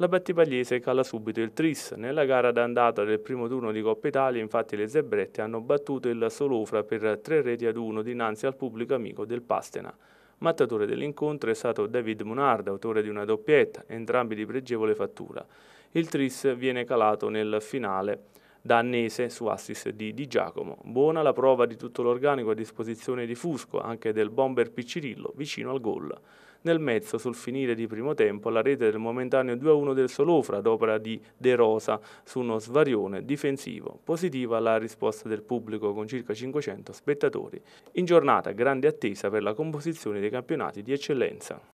la Betty Pagliese cala subito il tris. Nella gara d'andata del primo turno di Coppa Italia, infatti, le zebrette hanno battuto il Solofra per tre reti ad uno dinanzi al pubblico amico del Pastena. Mattatore dell'incontro è stato David Munard, autore di una doppietta, entrambi di pregevole fattura. Il tris viene calato nel finale da su assist di Di Giacomo. Buona la prova di tutto l'organico a disposizione di Fusco, anche del bomber Piccirillo, vicino al gol. Nel mezzo, sul finire di primo tempo, la rete del momentaneo 2-1 del Solofra ad opera di De Rosa su uno svarione difensivo. Positiva la risposta del pubblico con circa 500 spettatori. In giornata grande attesa per la composizione dei campionati di eccellenza.